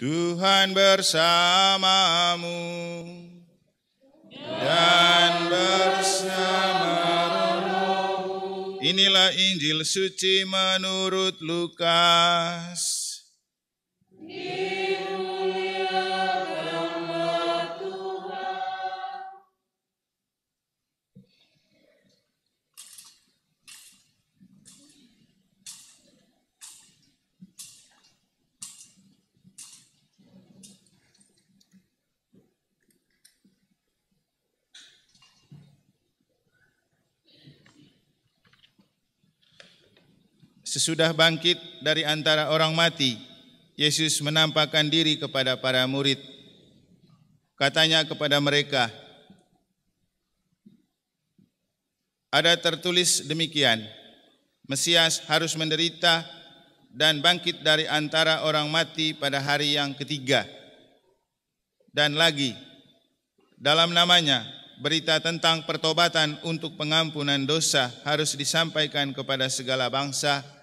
Tuhan bersamamu dan bersama Inilah Injil suci menurut Lukas. Sesudah bangkit dari antara orang mati, Yesus menampakkan diri kepada para murid. Katanya kepada mereka, ada tertulis demikian, Mesias harus menderita dan bangkit dari antara orang mati pada hari yang ketiga. Dan lagi, dalam namanya berita tentang pertobatan untuk pengampunan dosa harus disampaikan kepada segala bangsa,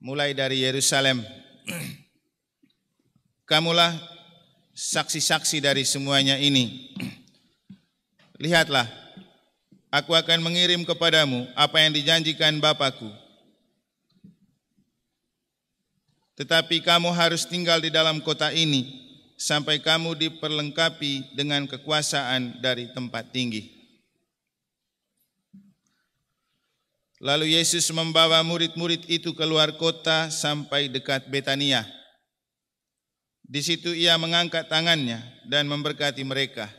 mulai dari Yerusalem. Kamulah saksi-saksi dari semuanya ini. Lihatlah, aku akan mengirim kepadamu apa yang dijanjikan Bapakku. Tetapi kamu harus tinggal di dalam kota ini sampai kamu diperlengkapi dengan kekuasaan dari tempat tinggi. Lalu Yesus membawa murid-murid itu keluar kota sampai dekat Betania. Di situ ia mengangkat tangannya dan memberkati mereka.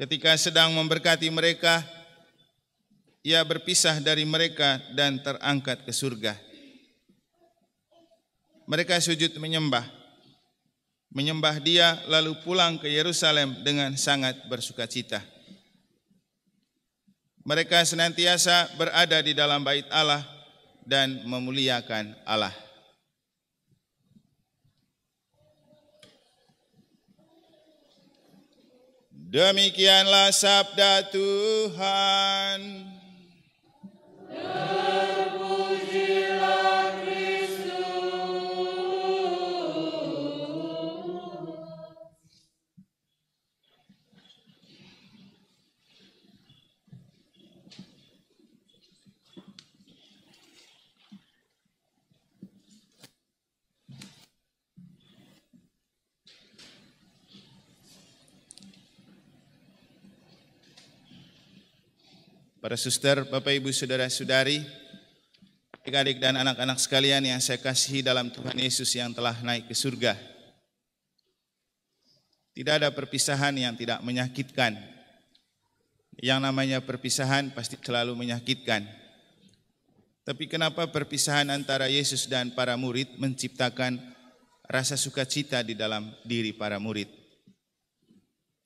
Ketika sedang memberkati mereka, ia berpisah dari mereka dan terangkat ke surga. Mereka sujud menyembah. Menyembah dia lalu pulang ke Yerusalem dengan sangat bersukacita. Mereka senantiasa berada di dalam bait Allah dan memuliakan Allah. Demikianlah sabda Tuhan. para suster, Bapak Ibu, Saudara-saudari, adik-adik dan anak-anak sekalian yang saya kasihi dalam Tuhan Yesus yang telah naik ke surga. Tidak ada perpisahan yang tidak menyakitkan. Yang namanya perpisahan pasti selalu menyakitkan. Tapi kenapa perpisahan antara Yesus dan para murid menciptakan rasa sukacita di dalam diri para murid?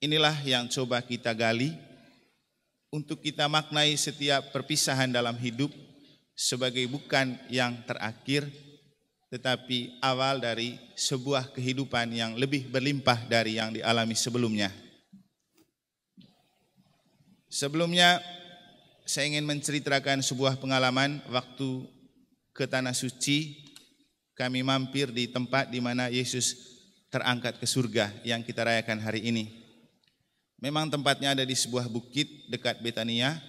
Inilah yang coba kita gali untuk kita maknai setiap perpisahan dalam hidup sebagai bukan yang terakhir tetapi awal dari sebuah kehidupan yang lebih berlimpah dari yang dialami sebelumnya. Sebelumnya saya ingin menceritakan sebuah pengalaman waktu ke tanah suci kami mampir di tempat di mana Yesus terangkat ke surga yang kita rayakan hari ini. Memang tempatnya ada di sebuah bukit dekat Betania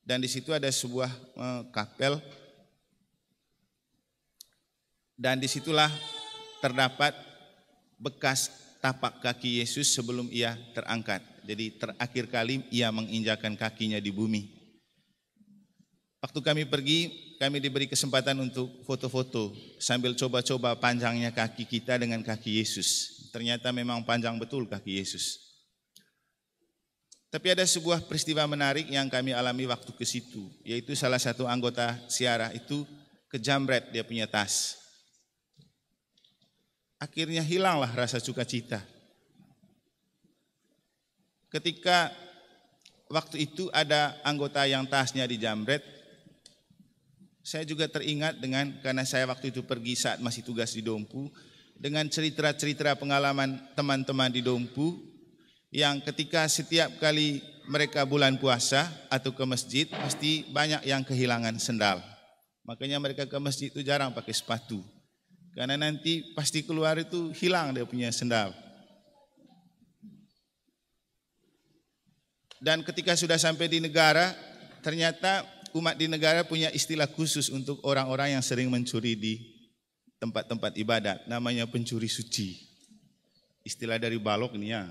dan di situ ada sebuah eh, kapel dan disitulah terdapat bekas tapak kaki Yesus sebelum ia terangkat. Jadi terakhir kali ia menginjakan kakinya di bumi. Waktu kami pergi, kami diberi kesempatan untuk foto-foto sambil coba-coba panjangnya kaki kita dengan kaki Yesus. Ternyata memang panjang betul kaki Yesus. Tapi ada sebuah peristiwa menarik yang kami alami waktu ke situ, yaitu salah satu anggota siarah itu kejamret dia punya tas. Akhirnya hilanglah rasa sukacita. Ketika waktu itu ada anggota yang tasnya di jamret, saya juga teringat dengan karena saya waktu itu pergi saat masih tugas di Dompu dengan cerita-cerita pengalaman teman-teman di Dompu yang ketika setiap kali mereka bulan puasa atau ke masjid pasti banyak yang kehilangan sendal. Makanya mereka ke masjid itu jarang pakai sepatu. Karena nanti pasti keluar itu hilang dia punya sendal. Dan ketika sudah sampai di negara, ternyata umat di negara punya istilah khusus untuk orang-orang yang sering mencuri di tempat-tempat ibadat. Namanya pencuri suci. Istilah dari balok nih ya.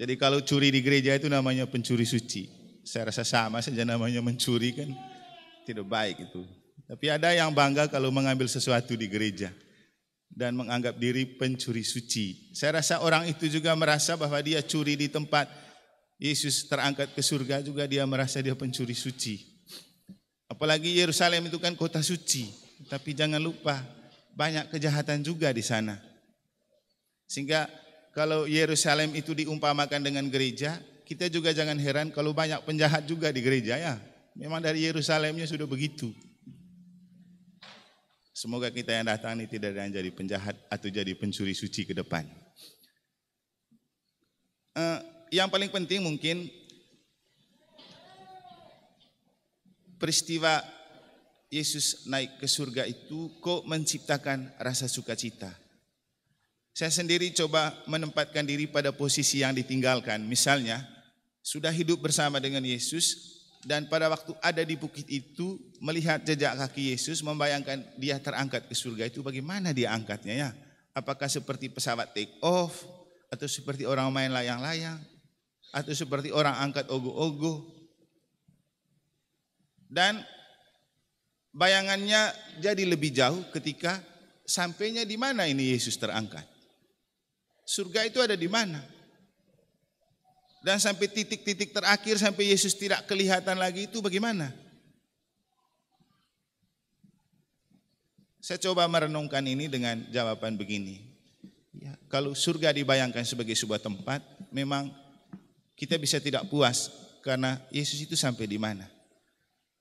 Jadi kalau curi di gereja itu namanya pencuri suci. Saya rasa sama saja namanya mencuri kan tidak baik itu. Tapi ada yang bangga kalau mengambil sesuatu di gereja dan menganggap diri pencuri suci. Saya rasa orang itu juga merasa bahwa dia curi di tempat Yesus terangkat ke surga juga dia merasa dia pencuri suci. Apalagi Yerusalem itu kan kota suci, tapi jangan lupa banyak kejahatan juga di sana. Sehingga kalau Yerusalem itu diumpamakan dengan gereja, kita juga jangan heran kalau banyak penjahat juga di gereja ya. Memang dari Yerusalemnya sudah begitu. Semoga kita yang datang ini tidak ada yang jadi penjahat atau jadi pencuri suci ke depan. Uh, yang paling penting mungkin peristiwa Yesus naik ke surga itu kok menciptakan rasa sukacita. Saya sendiri coba menempatkan diri pada posisi yang ditinggalkan. Misalnya, sudah hidup bersama dengan Yesus dan pada waktu ada di bukit itu melihat jejak kaki Yesus membayangkan dia terangkat ke surga itu bagaimana dia angkatnya ya? Apakah seperti pesawat take off atau seperti orang main layang-layang atau seperti orang angkat ogo-ogo? Dan bayangannya jadi lebih jauh ketika sampainya di mana ini Yesus terangkat. Surga itu ada di mana? Dan sampai titik-titik terakhir sampai Yesus tidak kelihatan lagi itu bagaimana? Saya coba merenungkan ini dengan jawaban begini. Ya, kalau surga dibayangkan sebagai sebuah tempat, memang kita bisa tidak puas karena Yesus itu sampai di mana.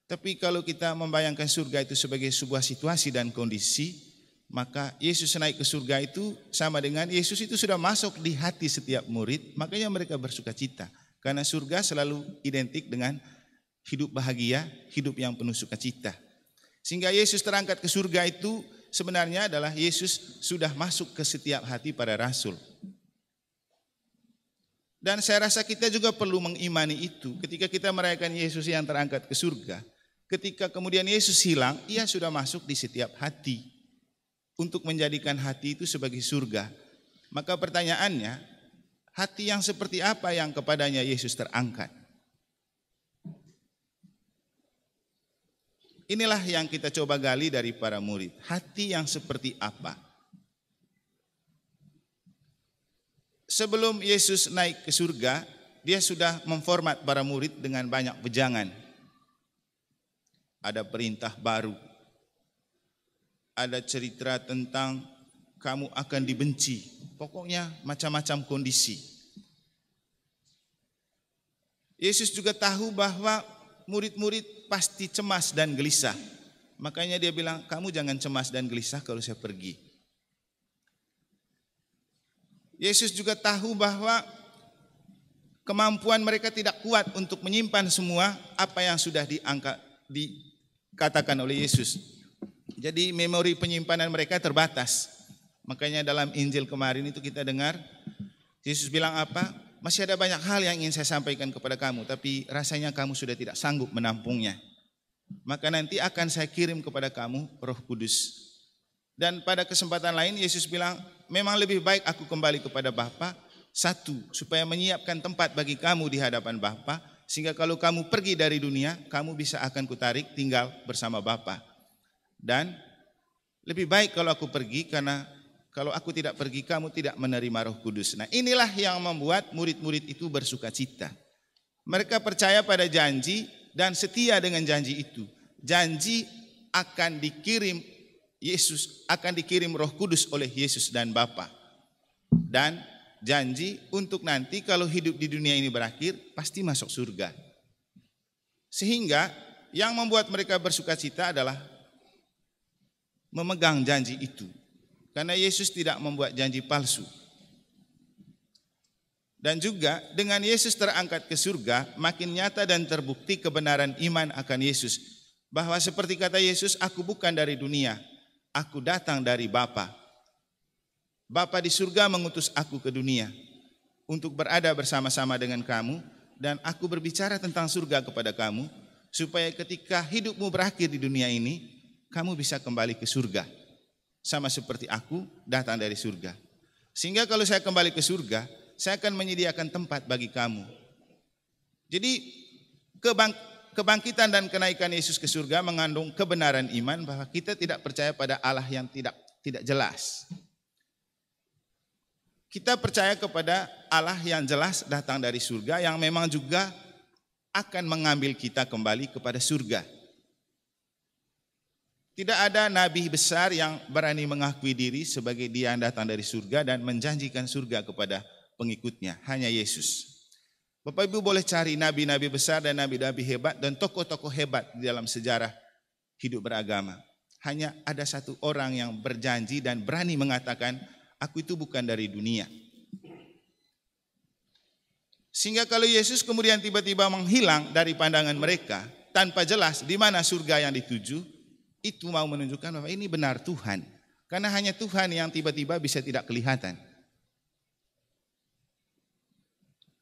Tapi kalau kita membayangkan surga itu sebagai sebuah situasi dan kondisi, maka Yesus naik ke surga itu sama dengan Yesus itu sudah masuk di hati setiap murid, makanya mereka bersuka cita. Karena surga selalu identik dengan hidup bahagia, hidup yang penuh sukacita. Sehingga Yesus terangkat ke surga itu sebenarnya adalah Yesus sudah masuk ke setiap hati para rasul. Dan saya rasa kita juga perlu mengimani itu ketika kita merayakan Yesus yang terangkat ke surga. Ketika kemudian Yesus hilang, ia sudah masuk di setiap hati untuk menjadikan hati itu sebagai surga. Maka pertanyaannya, hati yang seperti apa yang kepadanya Yesus terangkat? Inilah yang kita coba gali dari para murid. Hati yang seperti apa? Sebelum Yesus naik ke surga, dia sudah memformat para murid dengan banyak pejangan. Ada perintah baru ada cerita tentang kamu akan dibenci. Pokoknya macam-macam kondisi. Yesus juga tahu bahwa murid-murid pasti cemas dan gelisah. Makanya dia bilang, kamu jangan cemas dan gelisah kalau saya pergi. Yesus juga tahu bahwa kemampuan mereka tidak kuat untuk menyimpan semua apa yang sudah diangkat, dikatakan oleh Yesus. Jadi memori penyimpanan mereka terbatas. Makanya dalam Injil kemarin itu kita dengar Yesus bilang apa? Masih ada banyak hal yang ingin saya sampaikan kepada kamu, tapi rasanya kamu sudah tidak sanggup menampungnya. Maka nanti akan saya kirim kepada kamu Roh Kudus. Dan pada kesempatan lain Yesus bilang, memang lebih baik aku kembali kepada Bapa satu supaya menyiapkan tempat bagi kamu di hadapan Bapa sehingga kalau kamu pergi dari dunia kamu bisa akan kutarik tinggal bersama Bapa. Dan lebih baik kalau aku pergi karena kalau aku tidak pergi kamu tidak menerima Roh Kudus. Nah, inilah yang membuat murid-murid itu bersuka cita. Mereka percaya pada janji dan setia dengan janji itu. Janji akan dikirim Yesus akan dikirim Roh Kudus oleh Yesus dan Bapa. Dan janji untuk nanti kalau hidup di dunia ini berakhir pasti masuk surga. Sehingga yang membuat mereka bersuka cita adalah memegang janji itu. Karena Yesus tidak membuat janji palsu. Dan juga dengan Yesus terangkat ke surga, makin nyata dan terbukti kebenaran iman akan Yesus. Bahwa seperti kata Yesus, aku bukan dari dunia, aku datang dari Bapa. Bapa di surga mengutus aku ke dunia untuk berada bersama-sama dengan kamu dan aku berbicara tentang surga kepada kamu supaya ketika hidupmu berakhir di dunia ini, kamu bisa kembali ke surga. Sama seperti aku datang dari surga. Sehingga kalau saya kembali ke surga, saya akan menyediakan tempat bagi kamu. Jadi kebang kebangkitan dan kenaikan Yesus ke surga mengandung kebenaran iman bahwa kita tidak percaya pada Allah yang tidak tidak jelas. Kita percaya kepada Allah yang jelas datang dari surga yang memang juga akan mengambil kita kembali kepada surga. Tidak ada nabi besar yang berani mengakui diri sebagai dia yang datang dari surga dan menjanjikan surga kepada pengikutnya, hanya Yesus. Bapak Ibu boleh cari nabi-nabi besar dan nabi-nabi hebat dan tokoh-tokoh hebat di dalam sejarah hidup beragama. Hanya ada satu orang yang berjanji dan berani mengatakan, aku itu bukan dari dunia. Sehingga kalau Yesus kemudian tiba-tiba menghilang dari pandangan mereka, tanpa jelas di mana surga yang dituju, itu mau menunjukkan bahwa ini benar Tuhan. Karena hanya Tuhan yang tiba-tiba bisa tidak kelihatan.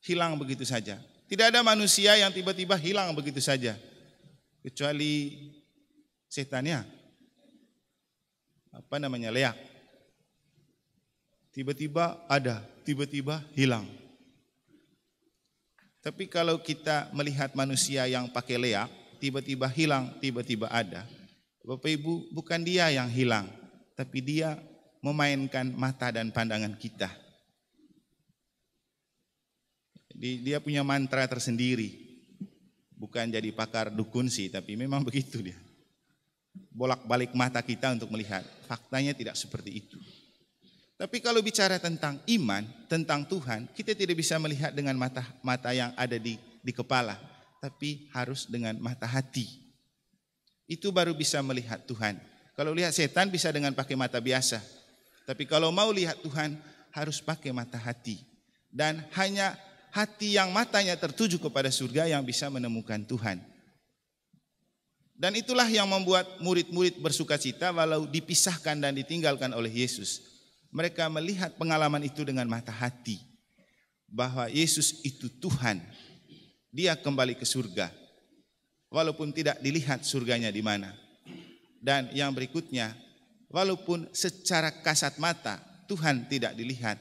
Hilang begitu saja. Tidak ada manusia yang tiba-tiba hilang begitu saja. Kecuali setannya. Apa namanya? Leak. Tiba-tiba ada, tiba-tiba hilang. Tapi kalau kita melihat manusia yang pakai leak, tiba-tiba hilang, tiba-tiba ada, Bapak Ibu, bukan dia yang hilang, tapi dia memainkan mata dan pandangan kita. Dia punya mantra tersendiri. Bukan jadi pakar dukun sih, tapi memang begitu dia. Bolak-balik mata kita untuk melihat. Faktanya tidak seperti itu. Tapi kalau bicara tentang iman, tentang Tuhan, kita tidak bisa melihat dengan mata mata yang ada di di kepala, tapi harus dengan mata hati. Itu baru bisa melihat Tuhan. Kalau lihat setan bisa dengan pakai mata biasa. Tapi kalau mau lihat Tuhan harus pakai mata hati. Dan hanya hati yang matanya tertuju kepada surga yang bisa menemukan Tuhan. Dan itulah yang membuat murid-murid bersuka cita walau dipisahkan dan ditinggalkan oleh Yesus. Mereka melihat pengalaman itu dengan mata hati. Bahwa Yesus itu Tuhan. Dia kembali ke surga walaupun tidak dilihat surganya di mana. Dan yang berikutnya, walaupun secara kasat mata Tuhan tidak dilihat,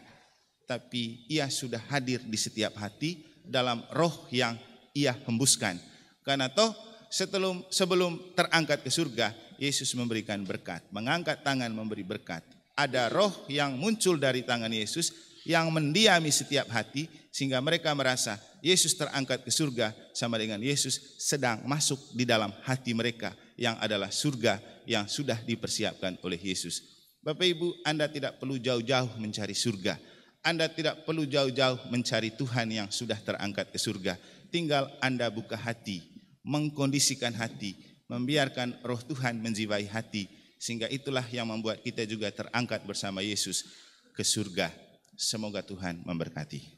tapi Ia sudah hadir di setiap hati dalam roh yang Ia hembuskan. Karena toh sebelum sebelum terangkat ke surga, Yesus memberikan berkat, mengangkat tangan memberi berkat. Ada roh yang muncul dari tangan Yesus yang mendiami setiap hati sehingga mereka merasa Yesus terangkat ke surga sama dengan Yesus sedang masuk di dalam hati mereka yang adalah surga yang sudah dipersiapkan oleh Yesus. Bapak Ibu, Anda tidak perlu jauh-jauh mencari surga. Anda tidak perlu jauh-jauh mencari Tuhan yang sudah terangkat ke surga. Tinggal Anda buka hati, mengkondisikan hati, membiarkan roh Tuhan menjiwai hati. Sehingga itulah yang membuat kita juga terangkat bersama Yesus ke surga. Semoga Tuhan memberkati.